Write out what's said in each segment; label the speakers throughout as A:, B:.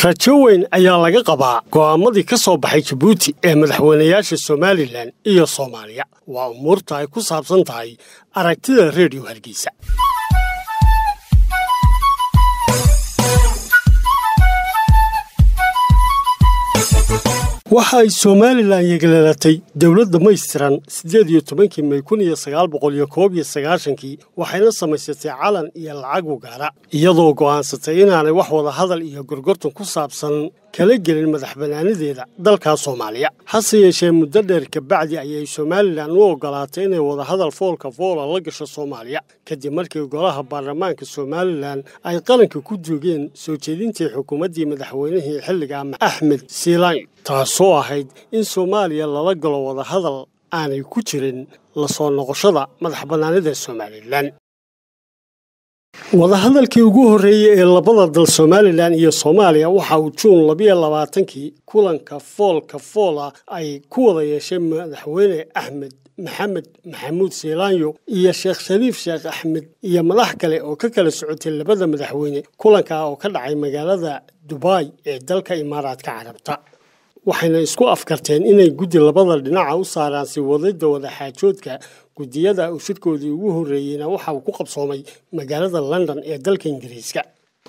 A: rajo weyn ayaa laga qabaa go'aamadii ka soo baxay jabuuti ee madaxweynayaasha somalilan iyo soomaaliya waa umuurta ay ku saabsan tahay aragtida reediyo hargeysa waxa ay somalilan yegleelatay dowlad dhammaystiran siddeed iyo tobankii may kun iyo sagaal boqol iyo koob iyo sagaashankii waxayna samaysatay calan iyo lacag u gaara iyadoo go'aansatay inaanay wax wada hadal iyo gorgortan ku saabsan kala gelin madax bannaanideeda dalka soomaaliya hase yeeshee muddo dheer kabacdi ayay somalilan u ogolaatay inay wadahadal foolka foola la gasho soomaaliya kadib markii golaha baarlamaanka somalilan ay qalanka ku joogeen soo jeedintii xukuumaddii madaxweynihii xilliga axmed siilayn taasoo ahayd in soomaaliya lala galo wadahadal aanay ku jirin lasoo noqoshada madax bannaanida somalilan wadahadalkii ugu horreeyey ee labada dal somalilan iyo soomaaliya waxa uu juun labiyo labaatankii kulanka foolka foola ay ku wada yeeshay madaxweyne axmed maxamed maxamuud seelaanyo iyo sheekh shariif sheekh axmed iyo madax kale oo ka kala socotay labada madaxweyne kulankaa oo ka dhacay magaalada dubai ee dalka imaaraadka carabta waxayna isku afkarteen inay guddi labada dhinaca u saaraan si wadida wadaxaajoodka guddiyada uu shirkoodii ugu horreeyeyna waxa uu ku qabsoomay magaalada london ee dalka ingiriiska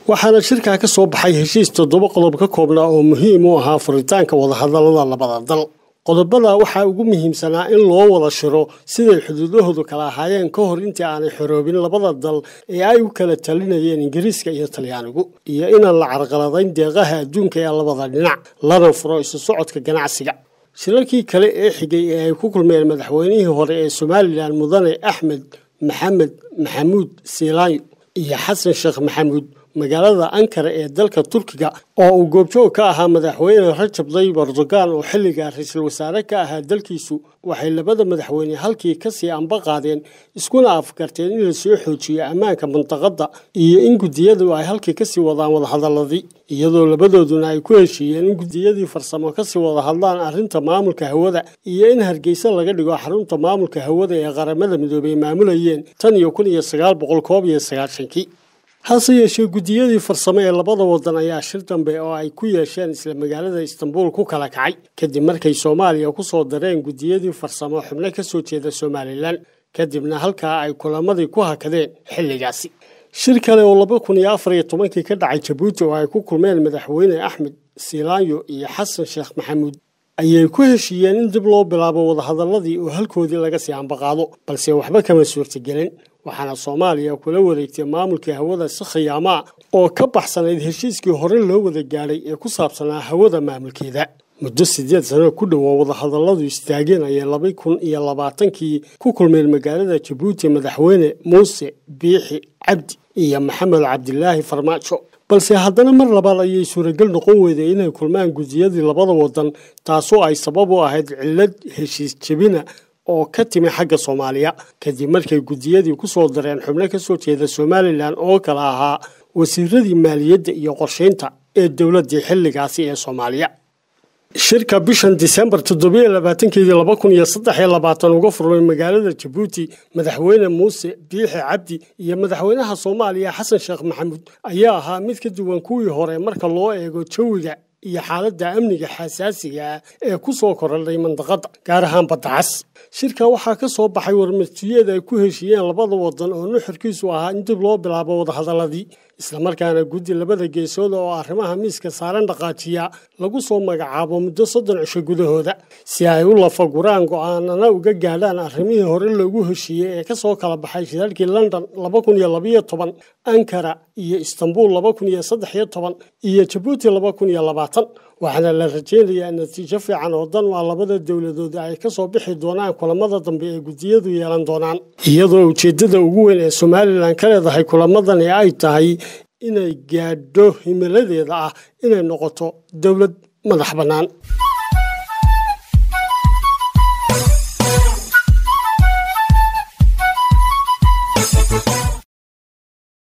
A: waxaana shirkaa ka soo baxay heshiis toddoba qodob ka koobnaa oo muhiim u ahaa furitaanka wadahadallada labada dal qodobada waxaa ugu muhiimsanaa in loo wada shiro siday xuduudahoodu kala ahaayeen ka hor intii aanay xoroobin labada dal ee ay u kala talinayeen ingiriiska iyo talyaanigu iyo inaan la carqaladayn deeqaha adduunka ee labada dhinac lana furo isu socodka ganacsiga shirarkii kale ee xigay ee ay ku kulmeen madaxweynihii hore ee somalilan mudane axmed maxamed maxamuud siilaanyo iyo xasan sheekh maxamuud magaalada ankara ee dalka turkiga oo uu goobjoog ka ahaa madaxweyne rajab dayib erdogan oo xilligaa ra-iisul wasaare ka ahaa dalkiisu waxay labada madaxweyne halkii kasii anba qaadeen iskuna afgarteen in lasoo xoojiyo ammaanka mintaqadda iyo in guddiyadu ay halkii kasii wadaan wadahadaladii iyadoo labadooduna ay ku heshiiyeen in guddiyadii farsamo kasii wada hadlaan arrinta maamulka hawada iyo in hargeysa laga dhigo xarunta maamulka hawada ee qaramada midoobey maamulayeen tan iyo kun iyo sagaal boqol koob iyo sagaashankii hase yeeshee guddiyadii farsamo ee labada waddan ayaa shir dambe oo ay ku yeesheen isla magaalada istanbul ku kala kacay kadib markay soomaaliya ku soo dareen guddiyadii farsamo xubno ka soo jeeda somalilan kadibna halkaa ay kulamadii ku hakadeen xilligaasi shir kale oo laba kun iyo afar iyo tobankii ka dhacay jabuuti oo ay ku kulmeen madaxweyne axmed siilaanyo iyo xasan sheekh maxamuud ayay ku heshiiyeen in dib loo bilaabo wadahadalladii oo halkoodii laga sii ambaqaado balse waxba kama suurtagelin waxaana soomaaliya kula wareegtay maamulkii hawada si khiyaamaa oo ka baxsanayd heshiiskii hore loo wada gaadhay ee ku saabsanaa hawada maamulkeeda muddo siddeed sano ku dhowoo wadahadalladu istaageen ayay laba kun iyo labaatankii ku kulmeen magaalada jabuuti madaxweyne muuse biixi cabdi iyo maxamed cabdilaahi farmaajo balse haddana mar labaad ayay suuragal noqon weyday inay kulmaan gudiyadii labada wadan taasoo ay sabab u ahayd cillad heshiis jebina oo ka timi xagga soomaaliya kadib markay guddiyadii ku soo dareen xubno ka soo jeeda somalilan oo kale ahaa wasiiradii maaliyadda iyo qorshaynta ee dowladdii xilligaasi ee soomaaliya shirka bishan disembar toddobiyo labaatankeedii laba kun iyo saddex iyo labaatan uga furmay magaalada jabuuti madaxweyne muuse biixi cabdi iyo madaxweynaha soomaaliya xasan sheekh maxamuud ayaa ahaa mid ka duwan kuwii hore marka loo eego jawiga iyo xaaladda amniga xasaasiga ah ee ku soo korandhay mandaqada gaar ahaan badda cas shirkan waxaa ka soo baxay warmartiyada ay ku heshiiyeen labada wadan oo nuxurkiisu ahaa in dib loo bilaabo wadahadalladii islamarkaana guddi labada geesood oo arrimaha miiska saaran dhaqaajiya lagu soo magacaabo muddo soddon cisho gudahooda si ay u lafaguraan aanana uga gaadhaan arrimihii hore loogu heshiiyey ee kasoo kala baxay shidaalkii london laba kun iyo labaiyo toban ankara iyo istanbul laba kun iyo saddex iyo toban iyo jabuuti laba kun iyo labaatan waxaana la rajaynayaa in natiijo fiican oo dan waa labada dowladood ay ka soo bixi doonaan kulamada dambe ee guddiyadu yeelan doonaan iyadoo ujeeddada ugu weyn ee somalilan ka leedahay kulamadani ay tahay inay gaadho himiladeeda ah inay noqoto dowlad madax bannaan